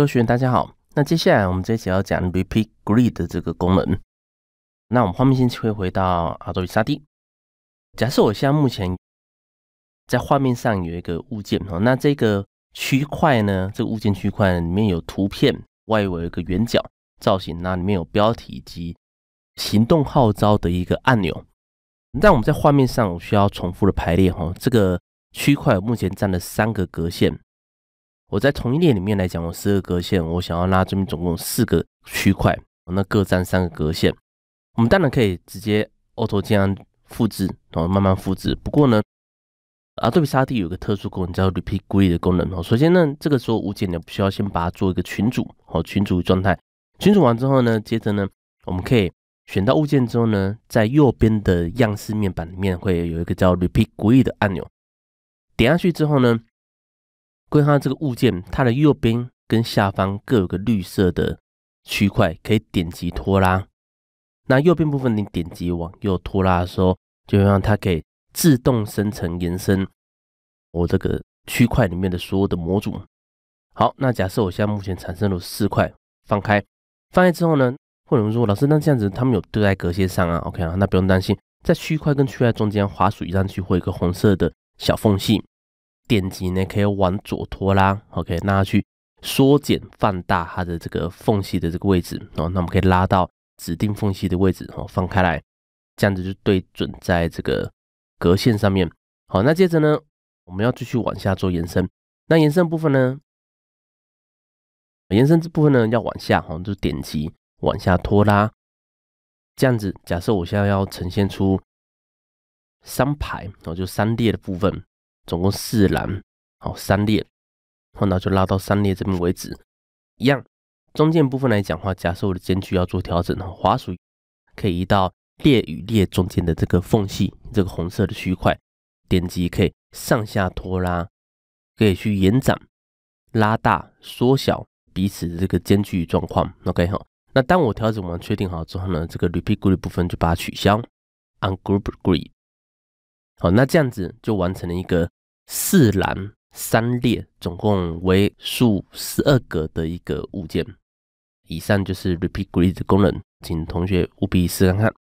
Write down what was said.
位学员，大家好。那接下来我们这期要讲 Repeat Grid 的这个功能。那我们画面先切回到 Adobe XD。假设我现在目前在画面上有一个物件哦，那这个区块呢，这个物件区块里面有图片，外围有一个圆角造型，那里面有标题以及行动号召的一个按钮。那我们在画面上我需要重复的排列哈，这个区块目前占了三个格线。我在同一列里面来讲，我十二格线，我想要拉这边总共四个区块，那各占三个格线。我们当然可以直接，Auto 这样复制，然后慢慢复制。不过呢，啊对比 o b 沙地有个特殊功能叫 Repeat Grid 的功能哦。首先呢，这个时候物件你需要先把它做一个群组，哦，群组状态。群组完之后呢，接着呢，我们可以选到物件之后呢，在右边的样式面板里面会有一个叫 Repeat Grid 的按钮，点下去之后呢。观察这个物件，它的右边跟下方各有个绿色的区块，可以点击拖拉。那右边部分你点击往右拖拉的时候，就让它可以自动生成延伸我这个区块里面的所有的模组。好，那假设我现在目前产生了四块，放开，放开之后呢，或者说老师，那这样子他们有对在隔线上啊？OK 啊，那不用担心，在区块跟区块中间滑鼠移上去，会一个红色的小缝隙。点击呢，可以往左拖拉，OK，那去缩减、放大它的这个缝隙的这个位置哦。那我们可以拉到指定缝隙的位置，哦，放开来，这样子就对准在这个格线上面。好，那接着呢，我们要继续往下做延伸。那延伸部分呢，延伸这部分呢要往下，们就点击往下拖拉，这样子。假设我现在要呈现出三排，哦，就三列的部分。总共四栏，好三列，换到就拉到三列这边为止。一样，中间部分来讲话，假设我的间距要做调整，滑鼠可以移到列与列中间的这个缝隙，这个红色的区块，点击可以上下拖拉，可以去延展、拉大、缩小彼此的这个间距状况。OK 哈，那当我调整完确定好之后呢，这个 Repeat Group 部分就把它取消按 n Group Group。好，那这样子就完成了一个四栏三列，总共为数十二格的一个物件。以上就是 Repeat Grid 的功能，请同学务必试看看。